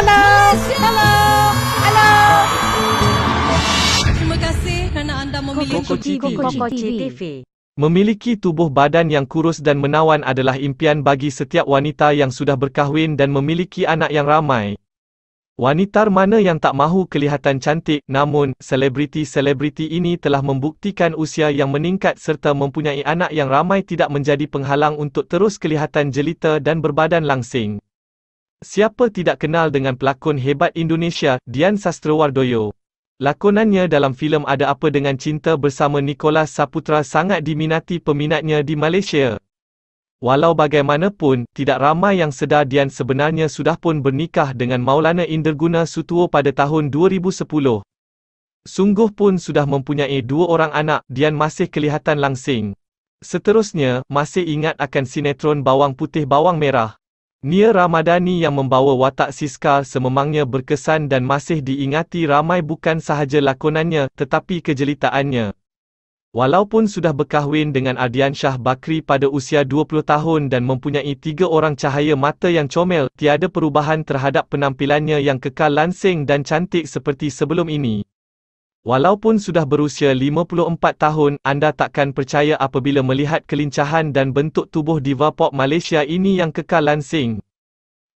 Hello. Hello. Hello. Terima kasih kerana anda memilih Koko TV. Memiliki tubuh badan yang kurus dan menawan adalah impian bagi setiap wanita yang sudah berkahwin dan memiliki anak yang ramai. Wanita mana yang tak mahu kelihatan cantik, namun, selebriti-selebriti ini telah membuktikan usia yang meningkat serta mempunyai anak yang ramai tidak menjadi penghalang untuk terus kelihatan jelita dan berbadan langsing. Siapa tidak kenal dengan pelakon hebat Indonesia, Dian Sastrowardoyo? Lakonannya dalam filem Ada Apa Dengan Cinta bersama Nicholas Saputra sangat diminati peminatnya di Malaysia. Walau bagaimanapun, tidak ramai yang sedar Dian sebenarnya sudah pun bernikah dengan Maulana Inderguna Sutuo pada tahun 2010. Sungguh pun sudah mempunyai dua orang anak, Dian masih kelihatan langsing. Seterusnya, masih ingat akan sinetron Bawang Putih Bawang Merah. Nia Ramadhani yang membawa watak Siska sememangnya berkesan dan masih diingati ramai bukan sahaja lakonannya tetapi kejelitaannya. Walaupun sudah berkahwin dengan Adian Shah Bakri pada usia 20 tahun dan mempunyai tiga orang cahaya mata yang comel, tiada perubahan terhadap penampilannya yang kekal lansing dan cantik seperti sebelum ini. Walaupun sudah berusia 54 tahun, anda takkan percaya apabila melihat kelincahan dan bentuk tubuh diva pop Malaysia ini yang kekal lansing.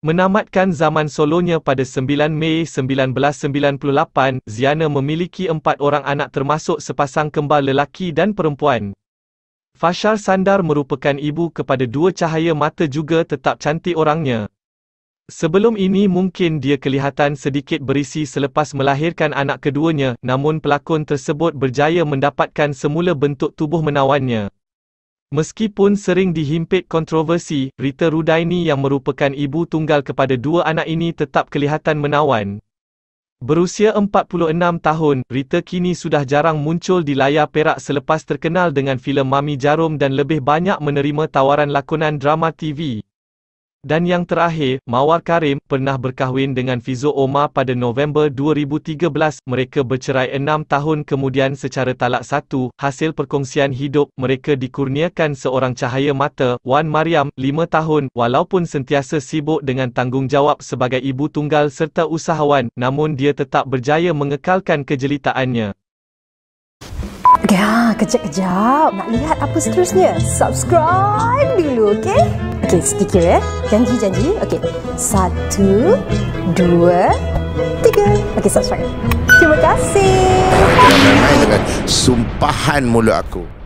Menamatkan zaman solonya pada 9 Mei 1998, Ziana memiliki empat orang anak termasuk sepasang kembar lelaki dan perempuan. Fashar Sandar merupakan ibu kepada dua cahaya mata juga tetap cantik orangnya. Sebelum ini mungkin dia kelihatan sedikit berisi selepas melahirkan anak keduanya, namun pelakon tersebut berjaya mendapatkan semula bentuk tubuh menawannya. Meskipun sering dihimpit kontroversi, Rita Rudaini yang merupakan ibu tunggal kepada dua anak ini tetap kelihatan menawan. Berusia 46 tahun, Rita kini sudah jarang muncul di layar perak selepas terkenal dengan filem Mami Jarum dan lebih banyak menerima tawaran lakonan drama TV. Dan yang terakhir, Mawar Karim pernah berkahwin dengan Fizu Omar pada November 2013. Mereka bercerai enam tahun kemudian secara talak satu. Hasil perkongsian hidup, mereka dikurniakan seorang cahaya mata, Wan Mariam, lima tahun. Walaupun sentiasa sibuk dengan tanggungjawab sebagai ibu tunggal serta usahawan, namun dia tetap berjaya mengekalkan kejelitaannya. Ya, kejap-kejap. Nak lihat apa seterusnya? Subscribe dulu, okey? Okey, sedikit ya. Eh. Janji-janji. Okey. Satu, dua, tiga. Okey, subscribe. Terima kasih. sumpahan mulut aku.